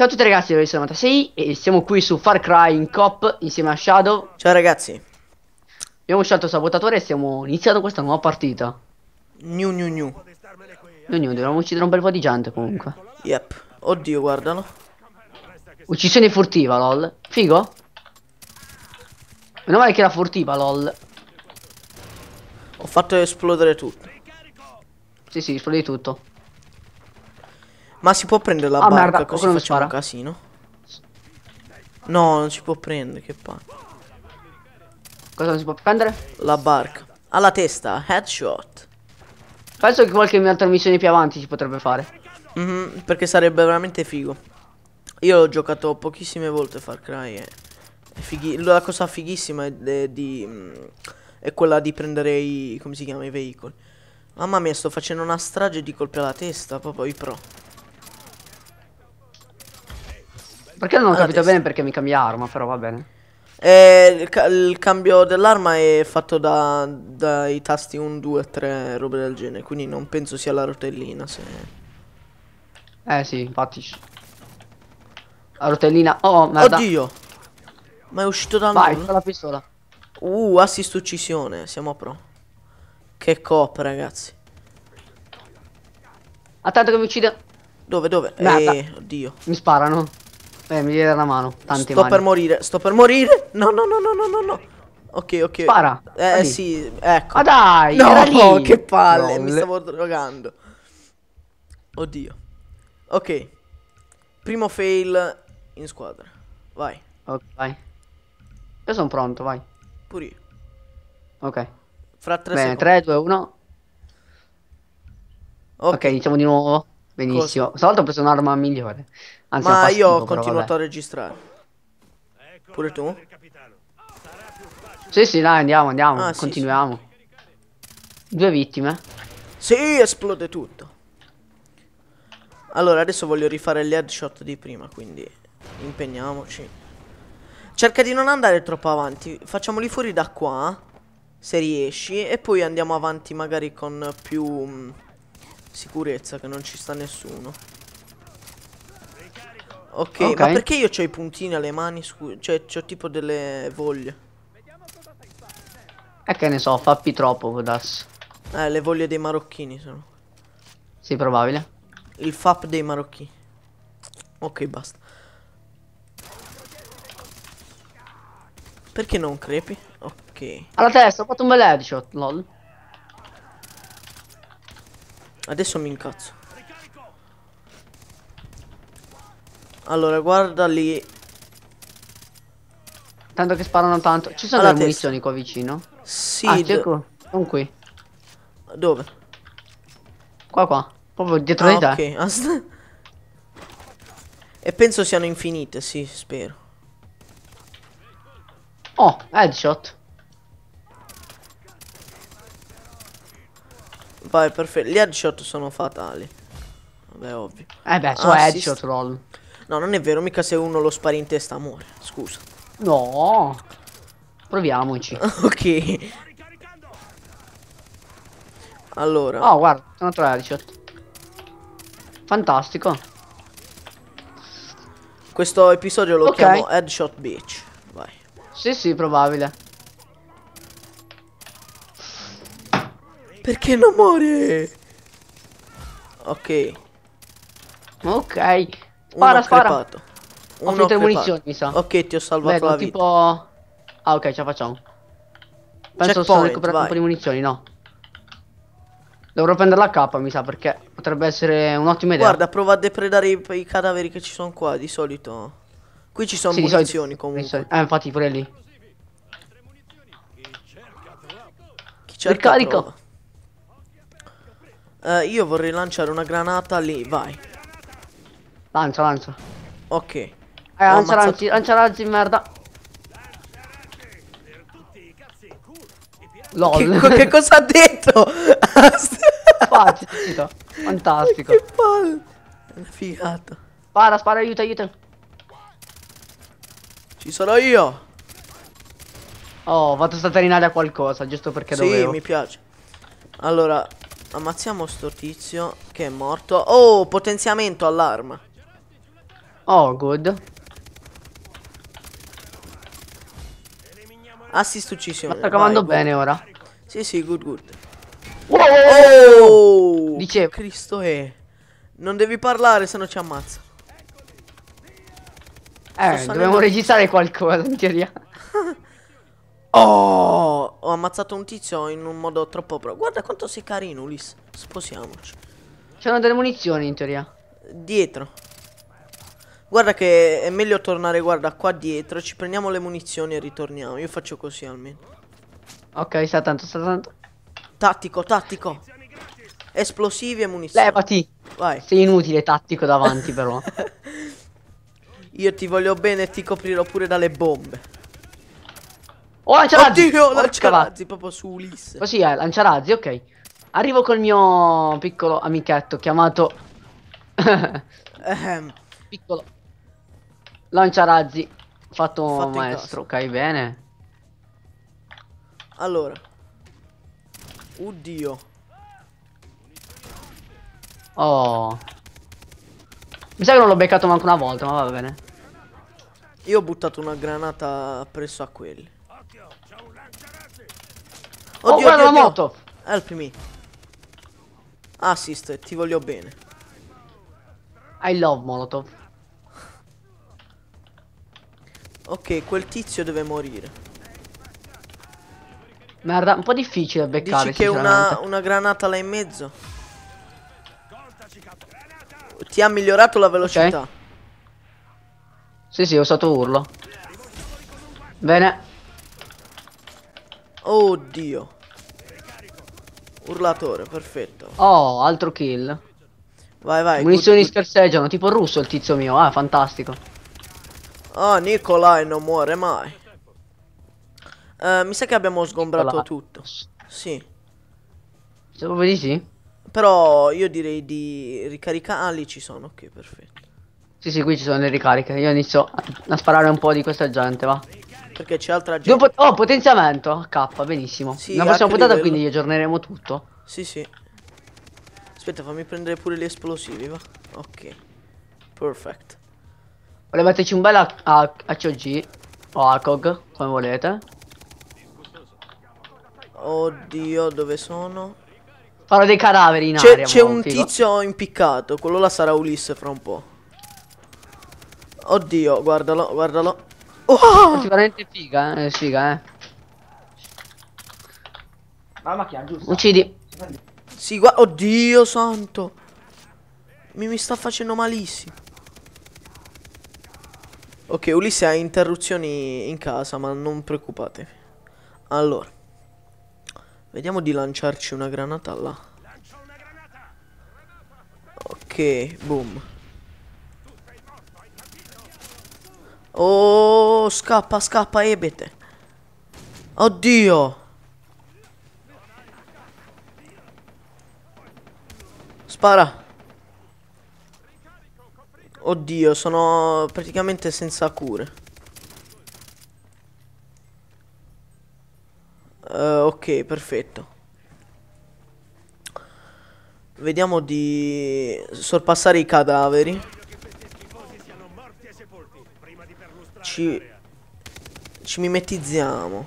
Ciao a tutti ragazzi, io sono 96 e siamo qui su Far Cry in Cop insieme a Shadow. Ciao ragazzi. Abbiamo scelto Sabotatore e stiamo iniziando questa nuova partita. New new new. New new, dobbiamo uccidere un bel po' di gente comunque. Yep. Oddio, guardalo. Uccisione furtiva, lol. Figo? Meno male che era furtiva, lol. Ho fatto esplodere tutto. Sì, sì, esplode tutto. Ma si può prendere la ah, barca merda, così facciamo spara. un casino? No, non si può prendere, che palle. Cosa non si può prendere? La barca. Alla testa, headshot. Penso che qualche altra missione più avanti si potrebbe fare. Mm -hmm, perché sarebbe veramente figo. Io l'ho giocato pochissime volte Far Cry e... La cosa fighissima è, è, di, mm, è quella di prendere i... come si chiama? I veicoli. Mamma mia, sto facendo una strage di colpi alla testa, proprio i pro. Perché non ho capito testa. bene perché mi cambia arma, però va bene. Eh, il, ca il, cambio dell'arma è fatto da, dai tasti 1, 2, 3, robe del genere, quindi non penso sia la rotellina. Se... Eh sì, infatti. La rotellina... Oh, merda. Oddio! Ma è uscito da Vai, nulla. la pistola. Uh, assist uccisione, siamo pro. Che cop, ragazzi. Attento che mi uccide. Dove, dove? Merda. Eh, oddio. Mi sparano. Eh, mi viene la mano. Tanti sto mani. per morire, sto per morire. No, no, no, no, no, no, no. Ok, ok. Spara. Eh, lì. sì, ecco. Ma dai. No, che palle. No, mi le... stavo drogando. Oddio. Ok. Primo fail in squadra. Vai. Ok, vai. Io sono pronto, vai. Pure io. Ok. Fra tre Bene, secondi. 3, 2, 1. Ok, okay iniziamo di nuovo. Benissimo. Cosa? Stavolta ho preso un'arma migliore. Anzi, Ma io ho continuato però, a registrare. Pure tu? Sì, sì, dai, andiamo, andiamo, ah, continuiamo. Sì, sì. Due vittime. Sì, esplode tutto. Allora, adesso voglio rifare gli headshot di prima, quindi impegniamoci. Cerca di non andare troppo avanti, facciamoli fuori da qua, se riesci, e poi andiamo avanti magari con più mh, mm, sicurezza, che non ci sta nessuno. Ok, ma perché io ho i puntini alle mani? Cioè, ho tipo delle voglie. E eh, che ne so, fappi troppo, può Eh, le voglie dei marocchini sono. Sì, probabile. Il fap dei marocchini. Ok, basta. Perché non crepi? Ok. Alla testa, ho fatto un bel headshot, lol. Adesso mi incazzo. Allora, guarda lì. Tanto che sparano tanto. Ci sono Alla delle testa. munizioni qua vicino? Sì. Ah, ecco. Non qui. Dove? Qua qua. Proprio dietro ah, di te. Ok. e penso siano infinite, sì, spero. Oh, headshot. Vai, perfetto. Gli headshot sono fatali. Vabbè, ovvio. Eh beh, sono ah, headshot roll. No, non è vero, mica se uno lo spari in testa muore. Scusa. No. Proviamoci. ok. Allora. Oh, guarda, un altro headshot. Fantastico. Questo episodio lo okay. chiamo Headshot Beach. Vai. Sì, sì, probabile. Perché non muore? Ok. Ok. Spara, spara. Crepato. Ho finito crepato. le munizioni, mi sa. Ok, ti ho salvato Vengo, la vita. tipo... Ah, ok, ce la facciamo. Penso solo recuperare un po' di munizioni, no. Dovrò prendere la K, mi sa, perché potrebbe essere un'ottima idea. Guarda, prova a depredare i, i, cadaveri che ci sono qua, di solito. Qui ci sono sì, munizioni, comunque. Solito. Eh, infatti, pure lì. Chi cerca Ricarico. Uh, io vorrei lanciare una granata lì, vai. Lancia, lancia. Ok. Eh, lancia, lancia, lancia razzi, merda. LOL. Che, che cosa ha detto? Fantastico. Fantastico. Che palle. Una figata. Spara, spara, aiuto, aiuto. Ci sono io. Oh, ho fatto in aria qualcosa, giusto perché sì, dovevo. Sì, mi piace. Allora, ammazziamo sto tizio che è morto. Oh, potenziamento all'arma. Oh, good. Assist ah, uccisione. Sta comando bene ora. Sì, sì, good, good. Wow! Oh! Dicevo. Cristo è. Eh. Non devi parlare, se no ci ammazza. Eh, Sto dobbiamo registrare qualcosa in teoria. oh, ho ammazzato un tizio in un modo troppo pro. Guarda quanto sei carino, Ulis. Sposiamoci. C'erano delle munizioni in teoria. Dietro. Guarda che è meglio tornare, guarda, qua dietro. Ci prendiamo le munizioni e ritorniamo. Io faccio così almeno. Ok, sta tanto, sta tanto. Tattico, tattico. Esplosivi e munizioni. Levati. Vai. Sei inutile, tattico davanti però. Io ti voglio bene e ti coprirò pure dalle bombe. Oh, lanciarazzi! Oddio, lanciarazzi, proprio su Ulisse. Così è, eh, lanciarazzi, ok. Arrivo col mio piccolo amichetto chiamato... Ehm. piccolo Lancia razzi. Fatto, Fatto maestro, ok, bene. Allora. Oddio. Oh. Mi sa che non l'ho beccato manco una volta, ma va bene. Io ho buttato una granata presso a quelli. Oddio, oh, oddio, la moto! Help me. Assist, ah, ti voglio bene. I love Molotov. Ok, quel tizio deve morire. Merda, un po' difficile beccare. Dici che una, una granata là in mezzo. Ti ha migliorato la velocità. Okay. Sì, sì, ho usato urlo. Bene. Oddio. Urlatore, perfetto. Oh, altro kill. Vai, vai. Munizioni good, good. scarseggiano, tipo russo il tizio mio. Ah, fantastico. Ah, Nicolai non muore mai. Uh, mi sa che abbiamo sgombrato Nicolai. tutto. Sì. Se lo vedi sì. Però io direi di ricaricare. Ah, lì ci sono, ok, perfetto. Sì, sì, qui ci sono le ricariche. Io inizio a, sparare un po' di questa gente, va. Perché c'è altra gente. Dopo... Oh, potenziamento. K, benissimo. Sì, La prossima puntata livello. quindi aggiorneremo tutto. Sì, sì. Aspetta, fammi prendere pure gli esplosivi, va. Ok. Perfetto. Volevo metterci un bel HOG o ACOG, come volete. Oddio, dove sono? Parlo dei cadaveri in aria. C'è un figo. tizio impiccato, quello là sarà Ulisse fra un po'. Oddio, guardalo, guardalo. Oh! È veramente figa, eh, è figa, eh. Mamma che giusto. Uccidi. Sì, guarda, oddio santo. Mi, mi sta facendo malissimo. Ok, Ulisse ha interruzioni in casa, ma non preoccupatevi. Allora, vediamo di lanciarci una granata là. Ok, boom. Oh, scappa, scappa, ebete. Oddio. Spara. Oddio, sono praticamente senza cure. Uh, ok, perfetto. Vediamo di sorpassare i cadaveri. Ci... Ci mimetizziamo.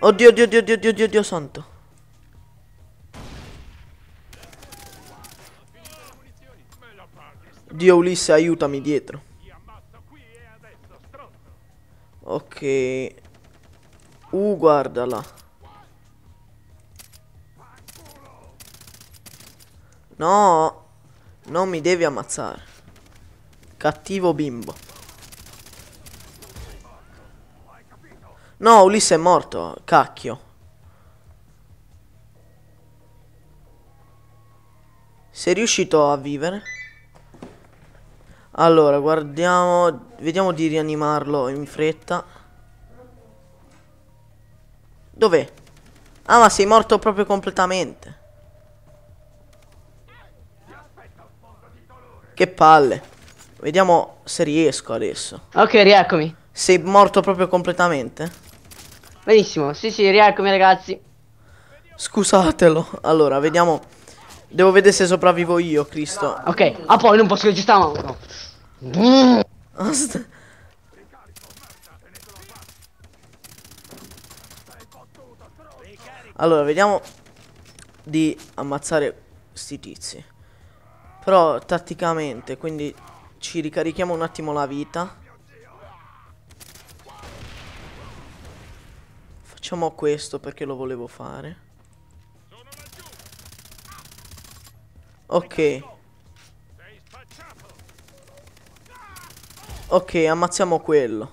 Oddio, oddio, oddio, oddio, oddio, oddio, santo. Dio Ulisse, aiutami dietro. Ok. Uh, guardala. No. Non mi devi ammazzare. Cattivo bimbo. No, Ulisse è morto. Cacchio. Sei riuscito a vivere? Allora, guardiamo... Vediamo di rianimarlo in fretta. Dov'è? Ah, ma sei morto proprio completamente. Che palle. Vediamo se riesco adesso. Ok, rieccomi. Sei morto proprio completamente? Benissimo, sì sì, rieccomi ragazzi. Scusatelo. Allora, vediamo... Devo vedere se sopravvivo io, Cristo. Ok, ah poi non posso registrare. No. Allora, vediamo di ammazzare sti tizi. Però tatticamente, quindi ci ricarichiamo un attimo la vita. Facciamo questo perché lo volevo fare. Ok. Ok, ammazziamo quello.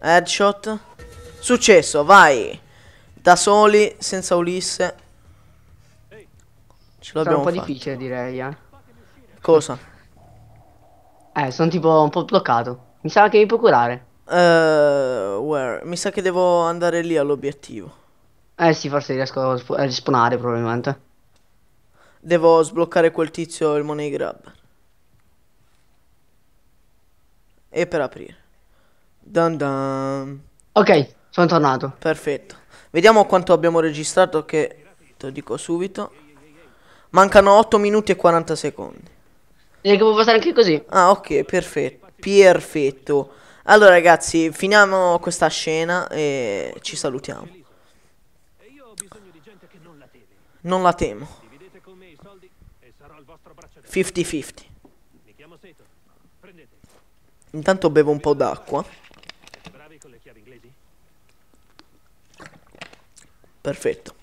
Headshot. Successo, vai. Da soli, senza Ulisse. Ce l'abbiamo fatta. un po' fatto. difficile direi, eh. Cosa? Eh, sono tipo un po' bloccato. Mi sa che mi può curare. Uh, where? Mi sa che devo andare lì all'obiettivo. Eh sì, forse riesco a, sp- probabilmente. Devo sbloccare quel tizio, il money grab. E per aprire. Dun dun. Ok, sono tornato. Perfetto. Vediamo quanto abbiamo registrato che te lo dico subito. Mancano 8 minuti e 40 secondi. E che può passare anche così. Ah, ok, perfetto. Perfetto. Allora ragazzi, finiamo questa scena e ci salutiamo. Non la temo. 50-50. Intanto bevo un po' d'acqua. Perfetto.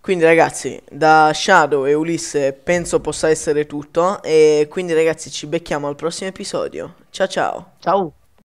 Quindi ragazzi, da Shadow e Ulisse penso possa essere tutto e quindi ragazzi ci becchiamo al prossimo episodio. Ciao ciao. Ciao.